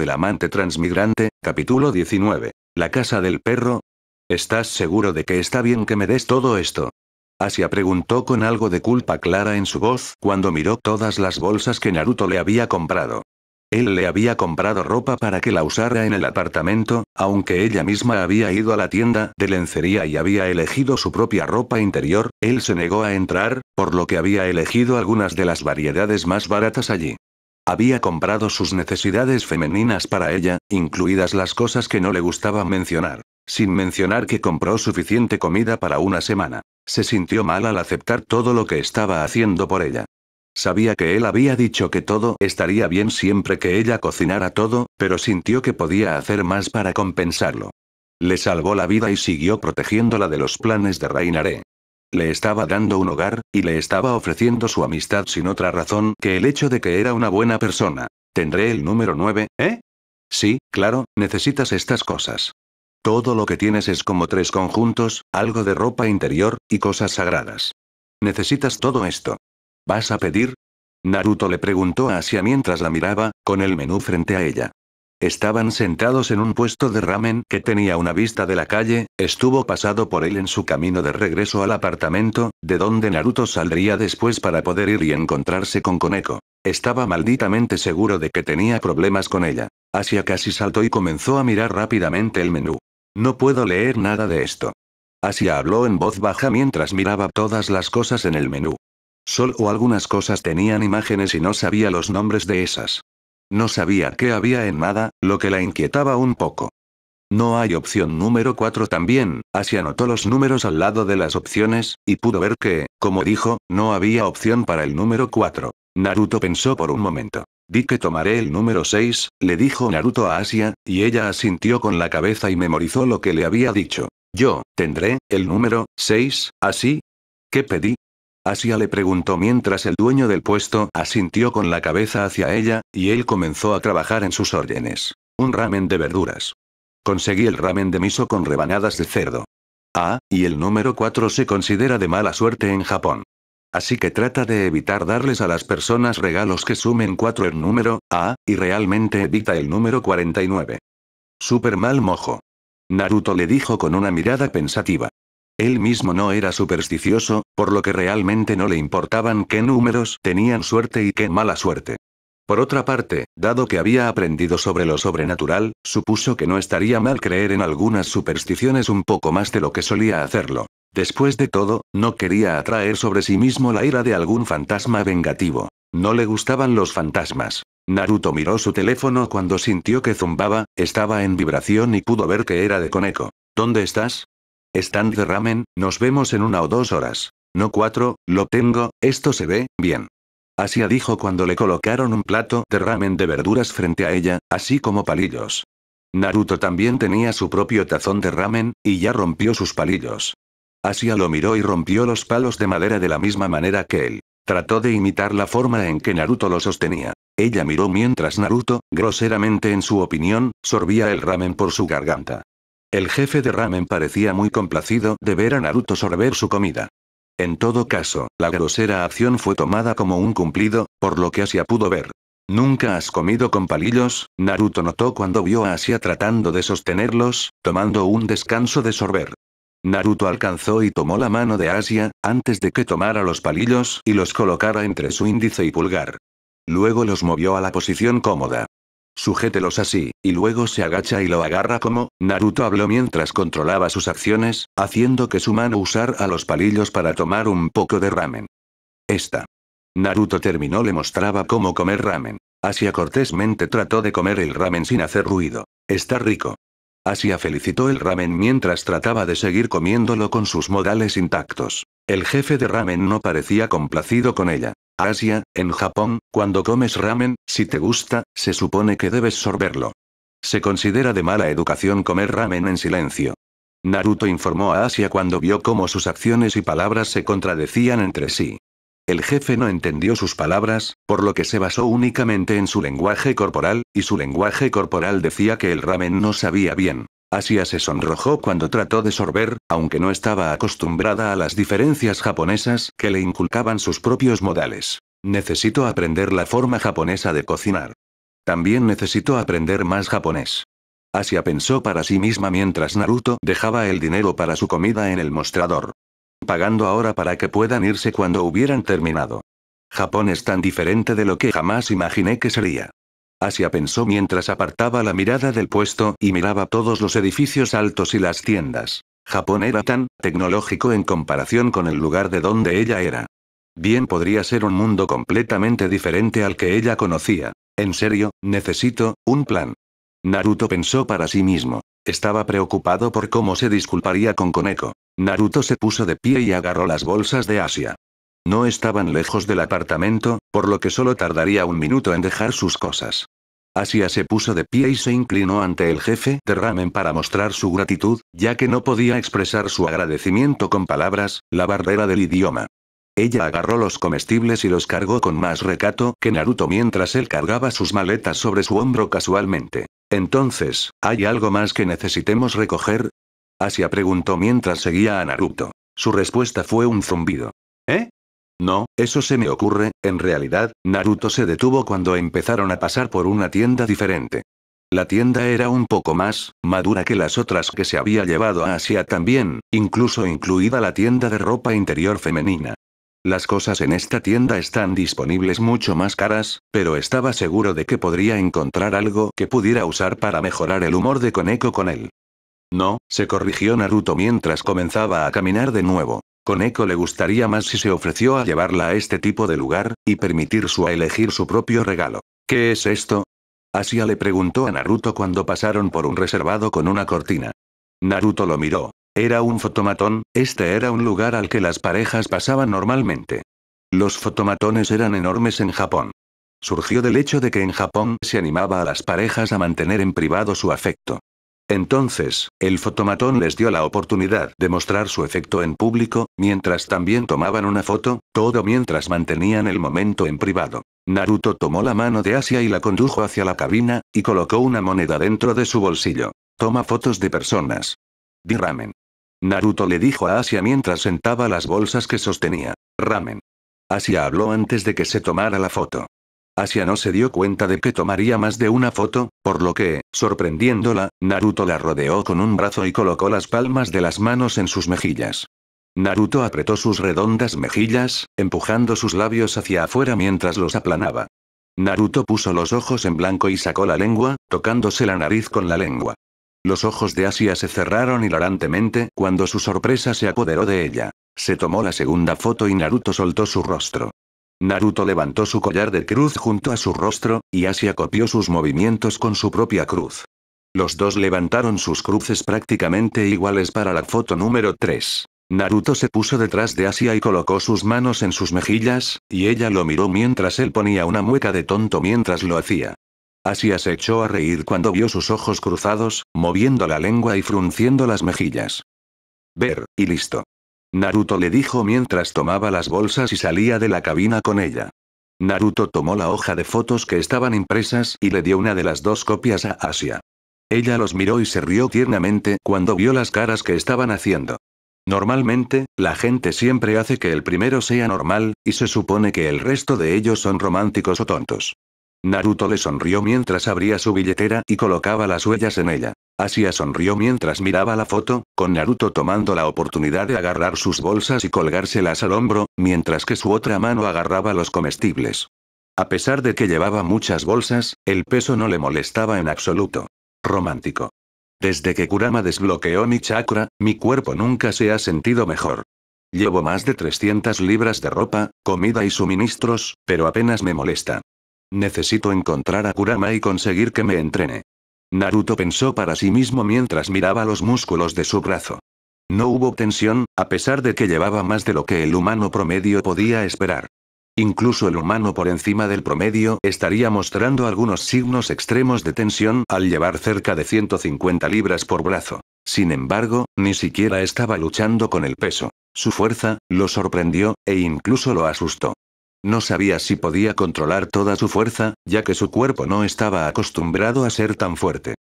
El amante transmigrante, capítulo 19. La casa del perro. ¿Estás seguro de que está bien que me des todo esto? Asia preguntó con algo de culpa clara en su voz cuando miró todas las bolsas que Naruto le había comprado. Él le había comprado ropa para que la usara en el apartamento, aunque ella misma había ido a la tienda de lencería y había elegido su propia ropa interior, él se negó a entrar, por lo que había elegido algunas de las variedades más baratas allí. Había comprado sus necesidades femeninas para ella, incluidas las cosas que no le gustaba mencionar. Sin mencionar que compró suficiente comida para una semana. Se sintió mal al aceptar todo lo que estaba haciendo por ella. Sabía que él había dicho que todo estaría bien siempre que ella cocinara todo, pero sintió que podía hacer más para compensarlo. Le salvó la vida y siguió protegiéndola de los planes de Reinaré. Le estaba dando un hogar, y le estaba ofreciendo su amistad sin otra razón que el hecho de que era una buena persona. Tendré el número 9, ¿eh? Sí, claro, necesitas estas cosas. Todo lo que tienes es como tres conjuntos, algo de ropa interior, y cosas sagradas. Necesitas todo esto. ¿Vas a pedir? Naruto le preguntó a Asia mientras la miraba, con el menú frente a ella. Estaban sentados en un puesto de ramen que tenía una vista de la calle, estuvo pasado por él en su camino de regreso al apartamento, de donde Naruto saldría después para poder ir y encontrarse con Koneko. Estaba malditamente seguro de que tenía problemas con ella. Asia casi saltó y comenzó a mirar rápidamente el menú. No puedo leer nada de esto. Asia habló en voz baja mientras miraba todas las cosas en el menú. Solo algunas cosas tenían imágenes y no sabía los nombres de esas. No sabía qué había en nada, lo que la inquietaba un poco. No hay opción número 4 también, Asia anotó los números al lado de las opciones, y pudo ver que, como dijo, no había opción para el número 4. Naruto pensó por un momento. Di que tomaré el número 6, le dijo Naruto a Asia, y ella asintió con la cabeza y memorizó lo que le había dicho. Yo, tendré, el número, 6, así. ¿Qué pedí? Asia le preguntó mientras el dueño del puesto asintió con la cabeza hacia ella, y él comenzó a trabajar en sus órdenes. Un ramen de verduras. Conseguí el ramen de miso con rebanadas de cerdo. Ah, y el número 4 se considera de mala suerte en Japón. Así que trata de evitar darles a las personas regalos que sumen 4 en número, ah, y realmente evita el número 49. Super mal mojo. Naruto le dijo con una mirada pensativa. Él mismo no era supersticioso, por lo que realmente no le importaban qué números tenían suerte y qué mala suerte. Por otra parte, dado que había aprendido sobre lo sobrenatural, supuso que no estaría mal creer en algunas supersticiones un poco más de lo que solía hacerlo. Después de todo, no quería atraer sobre sí mismo la ira de algún fantasma vengativo. No le gustaban los fantasmas. Naruto miró su teléfono cuando sintió que zumbaba, estaba en vibración y pudo ver que era de Koneko. ¿Dónde estás? Están de ramen, nos vemos en una o dos horas. No cuatro, lo tengo, esto se ve, bien. Asia dijo cuando le colocaron un plato de ramen de verduras frente a ella, así como palillos. Naruto también tenía su propio tazón de ramen, y ya rompió sus palillos. Asia lo miró y rompió los palos de madera de la misma manera que él. Trató de imitar la forma en que Naruto lo sostenía. Ella miró mientras Naruto, groseramente en su opinión, sorbía el ramen por su garganta. El jefe de ramen parecía muy complacido de ver a Naruto sorber su comida. En todo caso, la grosera acción fue tomada como un cumplido, por lo que Asia pudo ver. ¿Nunca has comido con palillos? Naruto notó cuando vio a Asia tratando de sostenerlos, tomando un descanso de sorber. Naruto alcanzó y tomó la mano de Asia, antes de que tomara los palillos y los colocara entre su índice y pulgar. Luego los movió a la posición cómoda. Sujételos así, y luego se agacha y lo agarra como, Naruto habló mientras controlaba sus acciones, haciendo que su mano usar a los palillos para tomar un poco de ramen. Esta. Naruto terminó le mostraba cómo comer ramen. Asia cortésmente trató de comer el ramen sin hacer ruido. Está rico. Asia felicitó el ramen mientras trataba de seguir comiéndolo con sus modales intactos. El jefe de ramen no parecía complacido con ella. Asia, en Japón, cuando comes ramen, si te gusta, se supone que debes sorberlo. Se considera de mala educación comer ramen en silencio. Naruto informó a Asia cuando vio cómo sus acciones y palabras se contradecían entre sí. El jefe no entendió sus palabras, por lo que se basó únicamente en su lenguaje corporal, y su lenguaje corporal decía que el ramen no sabía bien. Asia se sonrojó cuando trató de sorber, aunque no estaba acostumbrada a las diferencias japonesas que le inculcaban sus propios modales. Necesito aprender la forma japonesa de cocinar. También necesito aprender más japonés. Asia pensó para sí misma mientras Naruto dejaba el dinero para su comida en el mostrador. Pagando ahora para que puedan irse cuando hubieran terminado. Japón es tan diferente de lo que jamás imaginé que sería. Asia pensó mientras apartaba la mirada del puesto y miraba todos los edificios altos y las tiendas. Japón era tan tecnológico en comparación con el lugar de donde ella era. Bien podría ser un mundo completamente diferente al que ella conocía. En serio, necesito un plan. Naruto pensó para sí mismo. Estaba preocupado por cómo se disculparía con Koneko. Naruto se puso de pie y agarró las bolsas de Asia. No estaban lejos del apartamento, por lo que solo tardaría un minuto en dejar sus cosas. Asia se puso de pie y se inclinó ante el jefe de Ramen para mostrar su gratitud, ya que no podía expresar su agradecimiento con palabras, la barrera del idioma. Ella agarró los comestibles y los cargó con más recato que Naruto mientras él cargaba sus maletas sobre su hombro casualmente. Entonces, ¿hay algo más que necesitemos recoger? Asia preguntó mientras seguía a Naruto. Su respuesta fue un zumbido. No, eso se me ocurre, en realidad, Naruto se detuvo cuando empezaron a pasar por una tienda diferente. La tienda era un poco más madura que las otras que se había llevado a Asia también, incluso incluida la tienda de ropa interior femenina. Las cosas en esta tienda están disponibles mucho más caras, pero estaba seguro de que podría encontrar algo que pudiera usar para mejorar el humor de Koneko con él. No, se corrigió Naruto mientras comenzaba a caminar de nuevo. Koneko le gustaría más si se ofreció a llevarla a este tipo de lugar, y permitir su a elegir su propio regalo. ¿Qué es esto? Asia le preguntó a Naruto cuando pasaron por un reservado con una cortina. Naruto lo miró. Era un fotomatón, este era un lugar al que las parejas pasaban normalmente. Los fotomatones eran enormes en Japón. Surgió del hecho de que en Japón se animaba a las parejas a mantener en privado su afecto. Entonces, el fotomatón les dio la oportunidad de mostrar su efecto en público, mientras también tomaban una foto, todo mientras mantenían el momento en privado. Naruto tomó la mano de Asia y la condujo hacia la cabina, y colocó una moneda dentro de su bolsillo. Toma fotos de personas. Di ramen. Naruto le dijo a Asia mientras sentaba las bolsas que sostenía. Ramen. Asia habló antes de que se tomara la foto. Asia no se dio cuenta de que tomaría más de una foto, por lo que, sorprendiéndola, Naruto la rodeó con un brazo y colocó las palmas de las manos en sus mejillas. Naruto apretó sus redondas mejillas, empujando sus labios hacia afuera mientras los aplanaba. Naruto puso los ojos en blanco y sacó la lengua, tocándose la nariz con la lengua. Los ojos de Asia se cerraron hilarantemente cuando su sorpresa se apoderó de ella. Se tomó la segunda foto y Naruto soltó su rostro. Naruto levantó su collar de cruz junto a su rostro, y Asia copió sus movimientos con su propia cruz. Los dos levantaron sus cruces prácticamente iguales para la foto número 3. Naruto se puso detrás de Asia y colocó sus manos en sus mejillas, y ella lo miró mientras él ponía una mueca de tonto mientras lo hacía. Asia se echó a reír cuando vio sus ojos cruzados, moviendo la lengua y frunciendo las mejillas. Ver, y listo. Naruto le dijo mientras tomaba las bolsas y salía de la cabina con ella. Naruto tomó la hoja de fotos que estaban impresas y le dio una de las dos copias a Asia. Ella los miró y se rió tiernamente cuando vio las caras que estaban haciendo. Normalmente, la gente siempre hace que el primero sea normal, y se supone que el resto de ellos son románticos o tontos. Naruto le sonrió mientras abría su billetera y colocaba las huellas en ella. Asia sonrió mientras miraba la foto, con Naruto tomando la oportunidad de agarrar sus bolsas y colgárselas al hombro, mientras que su otra mano agarraba los comestibles. A pesar de que llevaba muchas bolsas, el peso no le molestaba en absoluto. Romántico. Desde que Kurama desbloqueó mi chakra, mi cuerpo nunca se ha sentido mejor. Llevo más de 300 libras de ropa, comida y suministros, pero apenas me molesta. Necesito encontrar a Kurama y conseguir que me entrene. Naruto pensó para sí mismo mientras miraba los músculos de su brazo. No hubo tensión, a pesar de que llevaba más de lo que el humano promedio podía esperar. Incluso el humano por encima del promedio estaría mostrando algunos signos extremos de tensión al llevar cerca de 150 libras por brazo. Sin embargo, ni siquiera estaba luchando con el peso. Su fuerza, lo sorprendió, e incluso lo asustó. No sabía si podía controlar toda su fuerza, ya que su cuerpo no estaba acostumbrado a ser tan fuerte.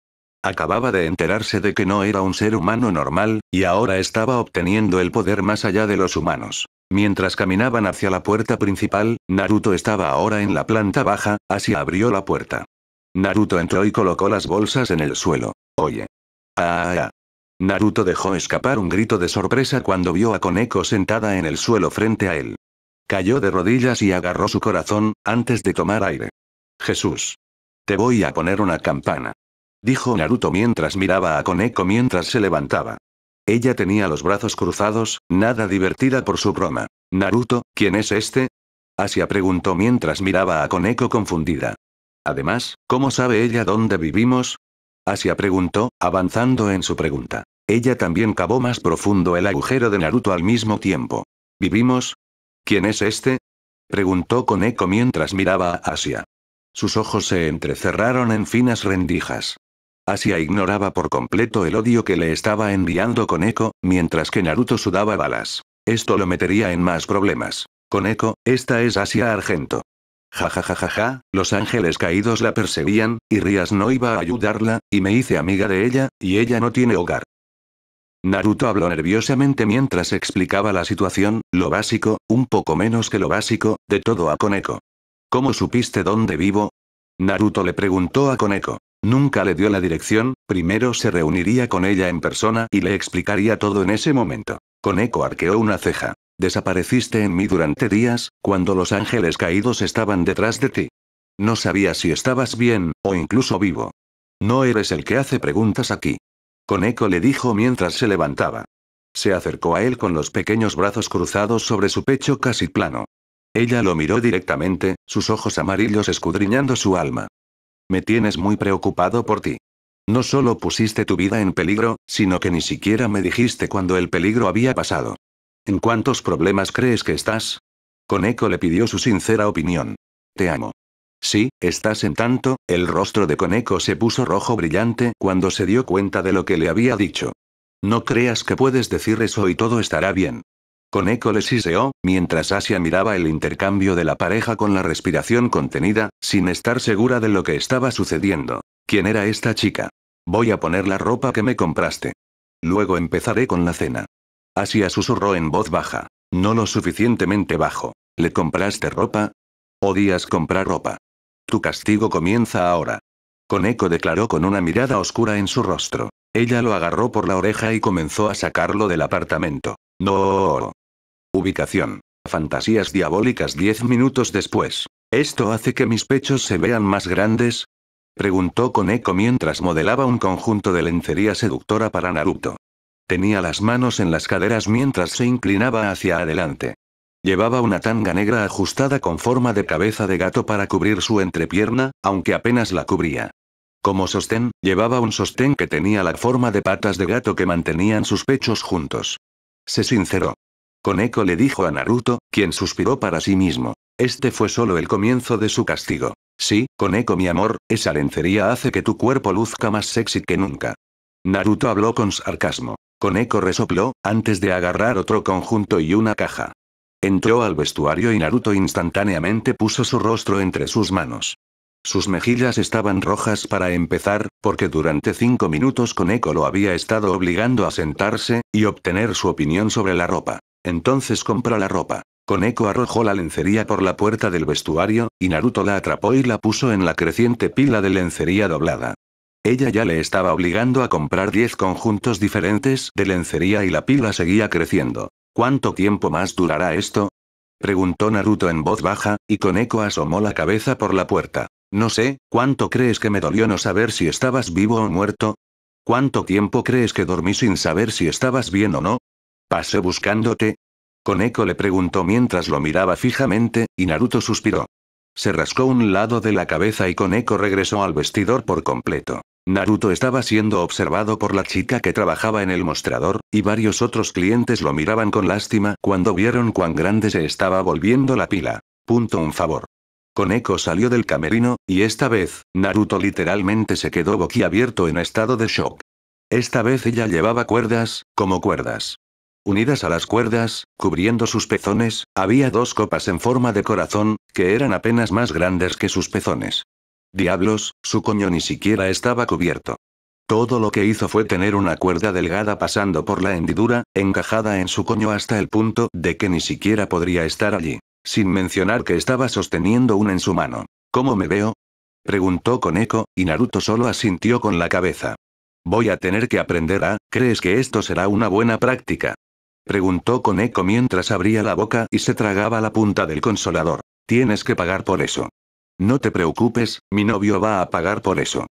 Acababa de enterarse de que no era un ser humano normal, y ahora estaba obteniendo el poder más allá de los humanos. Mientras caminaban hacia la puerta principal, Naruto estaba ahora en la planta baja, así abrió la puerta. Naruto entró y colocó las bolsas en el suelo. Oye. Ah, ah, Naruto dejó escapar un grito de sorpresa cuando vio a Koneko sentada en el suelo frente a él. Cayó de rodillas y agarró su corazón, antes de tomar aire. Jesús. Te voy a poner una campana. Dijo Naruto mientras miraba a Koneko mientras se levantaba. Ella tenía los brazos cruzados, nada divertida por su broma. Naruto, ¿quién es este? Asia preguntó mientras miraba a Koneko confundida. Además, ¿cómo sabe ella dónde vivimos? Asia preguntó, avanzando en su pregunta. Ella también cavó más profundo el agujero de Naruto al mismo tiempo. ¿Vivimos? ¿Quién es este? preguntó con mientras miraba a Asia. Sus ojos se entrecerraron en finas rendijas. Asia ignoraba por completo el odio que le estaba enviando con mientras que Naruto sudaba balas. Esto lo metería en más problemas. Con esta es Asia Argento. Ja ja ja ja ja, los ángeles caídos la perseguían, y Rías no iba a ayudarla, y me hice amiga de ella, y ella no tiene hogar. Naruto habló nerviosamente mientras explicaba la situación, lo básico, un poco menos que lo básico, de todo a Koneko. ¿Cómo supiste dónde vivo? Naruto le preguntó a Koneko. Nunca le dio la dirección, primero se reuniría con ella en persona y le explicaría todo en ese momento. Koneko arqueó una ceja. Desapareciste en mí durante días, cuando los ángeles caídos estaban detrás de ti. No sabía si estabas bien, o incluso vivo. No eres el que hace preguntas aquí. Coneco le dijo mientras se levantaba. Se acercó a él con los pequeños brazos cruzados sobre su pecho casi plano. Ella lo miró directamente, sus ojos amarillos escudriñando su alma. Me tienes muy preocupado por ti. No solo pusiste tu vida en peligro, sino que ni siquiera me dijiste cuando el peligro había pasado. ¿En cuántos problemas crees que estás? Coneco le pidió su sincera opinión. Te amo. Sí, estás en tanto, el rostro de Coneco se puso rojo brillante cuando se dio cuenta de lo que le había dicho. No creas que puedes decir eso y todo estará bien. Coneco le siseó, mientras Asia miraba el intercambio de la pareja con la respiración contenida, sin estar segura de lo que estaba sucediendo. ¿Quién era esta chica? Voy a poner la ropa que me compraste. Luego empezaré con la cena. Asia susurró en voz baja. No lo suficientemente bajo. ¿Le compraste ropa? Odias comprar ropa. Tu castigo comienza ahora. Koneko declaró con una mirada oscura en su rostro. Ella lo agarró por la oreja y comenzó a sacarlo del apartamento. No. Ubicación. Fantasías diabólicas diez minutos después. ¿Esto hace que mis pechos se vean más grandes? Preguntó Koneko mientras modelaba un conjunto de lencería seductora para Naruto. Tenía las manos en las caderas mientras se inclinaba hacia adelante. Llevaba una tanga negra ajustada con forma de cabeza de gato para cubrir su entrepierna, aunque apenas la cubría. Como sostén, llevaba un sostén que tenía la forma de patas de gato que mantenían sus pechos juntos. Se sinceró. Koneko le dijo a Naruto, quien suspiró para sí mismo. Este fue solo el comienzo de su castigo. Sí, Koneko mi amor, esa lencería hace que tu cuerpo luzca más sexy que nunca. Naruto habló con sarcasmo. Koneko resopló, antes de agarrar otro conjunto y una caja. Entró al vestuario y Naruto instantáneamente puso su rostro entre sus manos. Sus mejillas estaban rojas para empezar, porque durante cinco minutos Koneko lo había estado obligando a sentarse, y obtener su opinión sobre la ropa. Entonces compró la ropa. Koneko arrojó la lencería por la puerta del vestuario, y Naruto la atrapó y la puso en la creciente pila de lencería doblada. Ella ya le estaba obligando a comprar 10 conjuntos diferentes de lencería y la pila seguía creciendo. ¿Cuánto tiempo más durará esto? Preguntó Naruto en voz baja, y Koneko asomó la cabeza por la puerta. No sé, ¿cuánto crees que me dolió no saber si estabas vivo o muerto? ¿Cuánto tiempo crees que dormí sin saber si estabas bien o no? Pasé buscándote. Koneko le preguntó mientras lo miraba fijamente, y Naruto suspiró. Se rascó un lado de la cabeza y Koneko regresó al vestidor por completo. Naruto estaba siendo observado por la chica que trabajaba en el mostrador, y varios otros clientes lo miraban con lástima cuando vieron cuán grande se estaba volviendo la pila. Punto un favor. Koneko salió del camerino, y esta vez, Naruto literalmente se quedó boquiabierto en estado de shock. Esta vez ella llevaba cuerdas, como cuerdas. Unidas a las cuerdas, cubriendo sus pezones, había dos copas en forma de corazón, que eran apenas más grandes que sus pezones. Diablos, su coño ni siquiera estaba cubierto. Todo lo que hizo fue tener una cuerda delgada pasando por la hendidura, encajada en su coño hasta el punto de que ni siquiera podría estar allí. Sin mencionar que estaba sosteniendo una en su mano. ¿Cómo me veo? Preguntó con eco, y Naruto solo asintió con la cabeza. Voy a tener que aprender a, ¿crees que esto será una buena práctica? Preguntó con eco mientras abría la boca y se tragaba la punta del consolador. Tienes que pagar por eso. No te preocupes, mi novio va a pagar por eso.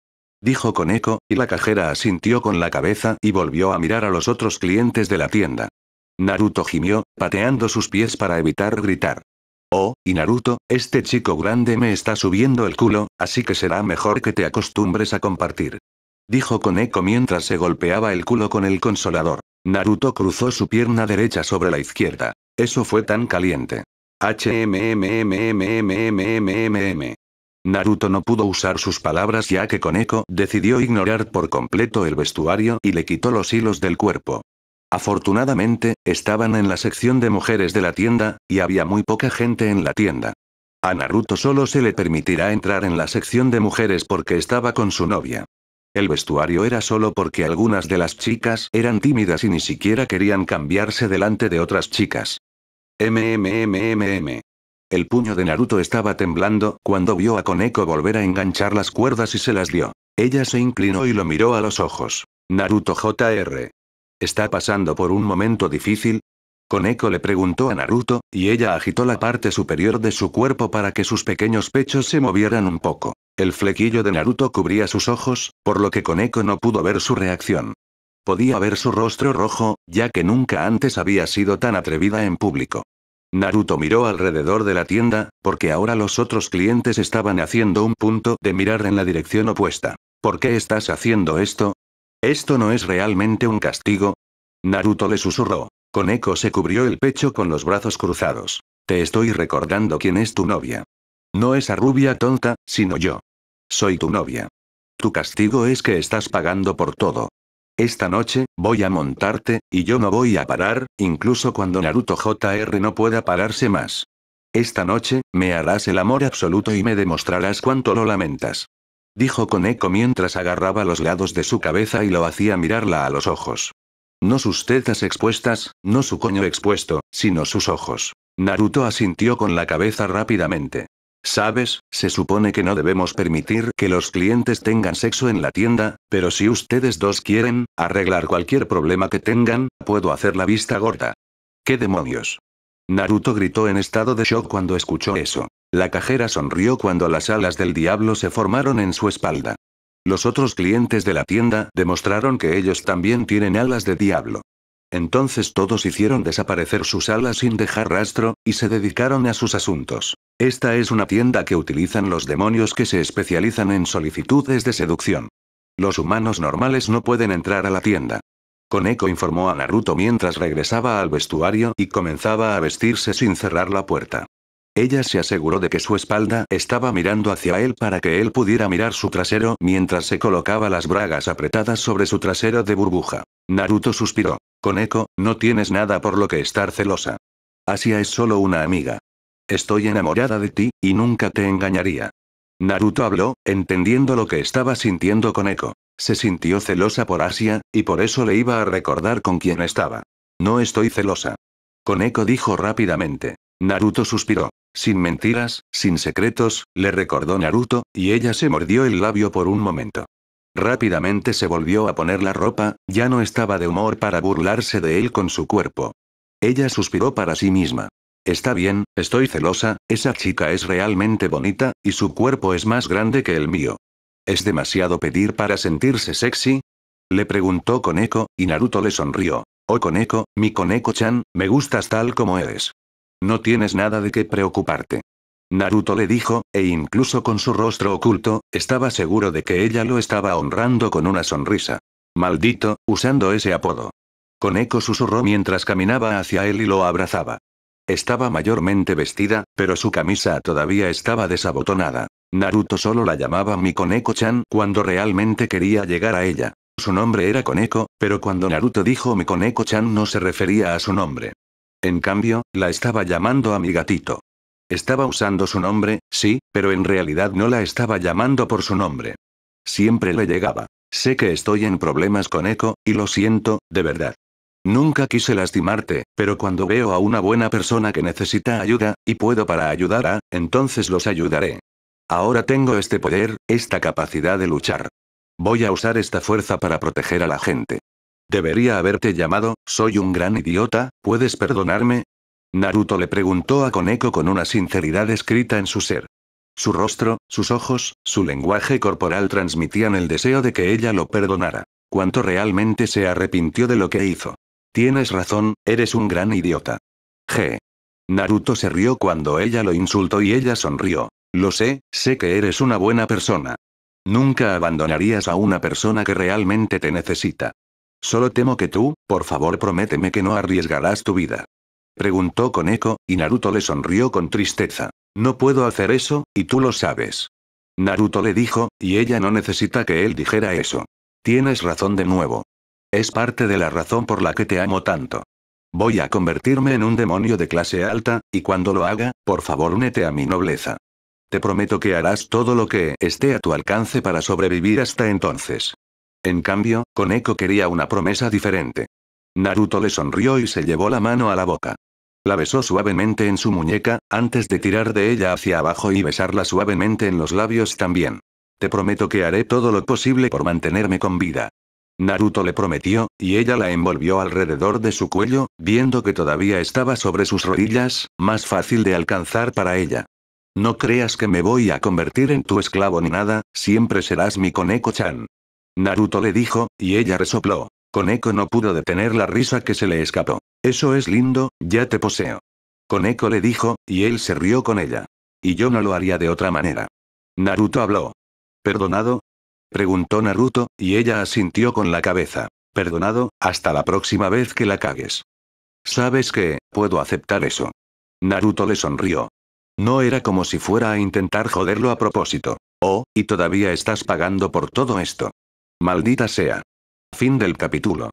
Dijo con eco, y la cajera asintió con la cabeza y volvió a mirar a los otros clientes de la tienda. Naruto gimió, pateando sus pies para evitar gritar. Oh, y Naruto, este chico grande me está subiendo el culo, así que será mejor que te acostumbres a compartir. Dijo con eco mientras se golpeaba el culo con el consolador. Naruto cruzó su pierna derecha sobre la izquierda. Eso fue tan caliente. HMMMMMMMM. Naruto no pudo usar sus palabras ya que con Koneko decidió ignorar por completo el vestuario y le quitó los hilos del cuerpo. Afortunadamente, estaban en la sección de mujeres de la tienda, y había muy poca gente en la tienda. A Naruto solo se le permitirá entrar en la sección de mujeres porque estaba con su novia. El vestuario era solo porque algunas de las chicas eran tímidas y ni siquiera querían cambiarse delante de otras chicas. MMMMM. El puño de Naruto estaba temblando cuando vio a Koneko volver a enganchar las cuerdas y se las dio. Ella se inclinó y lo miró a los ojos. Naruto JR. ¿Está pasando por un momento difícil? Koneko le preguntó a Naruto, y ella agitó la parte superior de su cuerpo para que sus pequeños pechos se movieran un poco. El flequillo de Naruto cubría sus ojos, por lo que Koneko no pudo ver su reacción. Podía ver su rostro rojo, ya que nunca antes había sido tan atrevida en público. Naruto miró alrededor de la tienda, porque ahora los otros clientes estaban haciendo un punto de mirar en la dirección opuesta. ¿Por qué estás haciendo esto? ¿Esto no es realmente un castigo? Naruto le susurró. Con eco se cubrió el pecho con los brazos cruzados. Te estoy recordando quién es tu novia. No esa rubia tonta, sino yo. Soy tu novia. Tu castigo es que estás pagando por todo. Esta noche, voy a montarte, y yo no voy a parar, incluso cuando Naruto JR no pueda pararse más. Esta noche, me harás el amor absoluto y me demostrarás cuánto lo lamentas. Dijo con eco mientras agarraba los lados de su cabeza y lo hacía mirarla a los ojos. No sus tetas expuestas, no su coño expuesto, sino sus ojos. Naruto asintió con la cabeza rápidamente. Sabes, se supone que no debemos permitir que los clientes tengan sexo en la tienda, pero si ustedes dos quieren, arreglar cualquier problema que tengan, puedo hacer la vista gorda. ¿Qué demonios? Naruto gritó en estado de shock cuando escuchó eso. La cajera sonrió cuando las alas del diablo se formaron en su espalda. Los otros clientes de la tienda demostraron que ellos también tienen alas de diablo. Entonces todos hicieron desaparecer sus alas sin dejar rastro, y se dedicaron a sus asuntos. Esta es una tienda que utilizan los demonios que se especializan en solicitudes de seducción. Los humanos normales no pueden entrar a la tienda. Koneko informó a Naruto mientras regresaba al vestuario y comenzaba a vestirse sin cerrar la puerta. Ella se aseguró de que su espalda estaba mirando hacia él para que él pudiera mirar su trasero mientras se colocaba las bragas apretadas sobre su trasero de burbuja. Naruto suspiró. Con no tienes nada por lo que estar celosa. Asia es solo una amiga. Estoy enamorada de ti, y nunca te engañaría. Naruto habló, entendiendo lo que estaba sintiendo con Se sintió celosa por Asia, y por eso le iba a recordar con quién estaba. No estoy celosa. Koneko dijo rápidamente. Naruto suspiró. Sin mentiras, sin secretos, le recordó Naruto, y ella se mordió el labio por un momento. Rápidamente se volvió a poner la ropa, ya no estaba de humor para burlarse de él con su cuerpo. Ella suspiró para sí misma. Está bien, estoy celosa, esa chica es realmente bonita, y su cuerpo es más grande que el mío. ¿Es demasiado pedir para sentirse sexy? Le preguntó Koneko, y Naruto le sonrió. Oh Koneko, mi Koneko-chan, me gustas tal como eres. No tienes nada de qué preocuparte. Naruto le dijo, e incluso con su rostro oculto, estaba seguro de que ella lo estaba honrando con una sonrisa. Maldito, usando ese apodo. Koneko susurró mientras caminaba hacia él y lo abrazaba. Estaba mayormente vestida, pero su camisa todavía estaba desabotonada. Naruto solo la llamaba mi chan cuando realmente quería llegar a ella. Su nombre era Koneko, pero cuando Naruto dijo mi chan no se refería a su nombre. En cambio, la estaba llamando a mi gatito. Estaba usando su nombre, sí, pero en realidad no la estaba llamando por su nombre. Siempre le llegaba. Sé que estoy en problemas con Eco, y lo siento, de verdad. Nunca quise lastimarte, pero cuando veo a una buena persona que necesita ayuda, y puedo para ayudar a, entonces los ayudaré. Ahora tengo este poder, esta capacidad de luchar. Voy a usar esta fuerza para proteger a la gente. Debería haberte llamado, soy un gran idiota, ¿puedes perdonarme? Naruto le preguntó a Koneko con una sinceridad escrita en su ser. Su rostro, sus ojos, su lenguaje corporal transmitían el deseo de que ella lo perdonara. Cuánto realmente se arrepintió de lo que hizo. Tienes razón, eres un gran idiota. G. Naruto se rió cuando ella lo insultó y ella sonrió. Lo sé, sé que eres una buena persona. Nunca abandonarías a una persona que realmente te necesita. Solo temo que tú, por favor prométeme que no arriesgarás tu vida. Preguntó con y Naruto le sonrió con tristeza. No puedo hacer eso, y tú lo sabes. Naruto le dijo, y ella no necesita que él dijera eso. Tienes razón de nuevo. Es parte de la razón por la que te amo tanto. Voy a convertirme en un demonio de clase alta, y cuando lo haga, por favor únete a mi nobleza. Te prometo que harás todo lo que esté a tu alcance para sobrevivir hasta entonces. En cambio, Koneko quería una promesa diferente. Naruto le sonrió y se llevó la mano a la boca. La besó suavemente en su muñeca, antes de tirar de ella hacia abajo y besarla suavemente en los labios también. Te prometo que haré todo lo posible por mantenerme con vida. Naruto le prometió, y ella la envolvió alrededor de su cuello, viendo que todavía estaba sobre sus rodillas, más fácil de alcanzar para ella. No creas que me voy a convertir en tu esclavo ni nada, siempre serás mi Koneko-chan. Naruto le dijo, y ella resopló. Koneko no pudo detener la risa que se le escapó. Eso es lindo, ya te poseo. Koneko le dijo, y él se rió con ella. Y yo no lo haría de otra manera. Naruto habló. ¿Perdonado? Preguntó Naruto, y ella asintió con la cabeza. Perdonado, hasta la próxima vez que la cagues. Sabes que, puedo aceptar eso. Naruto le sonrió. No era como si fuera a intentar joderlo a propósito. Oh, y todavía estás pagando por todo esto. Maldita sea. Fin del capítulo.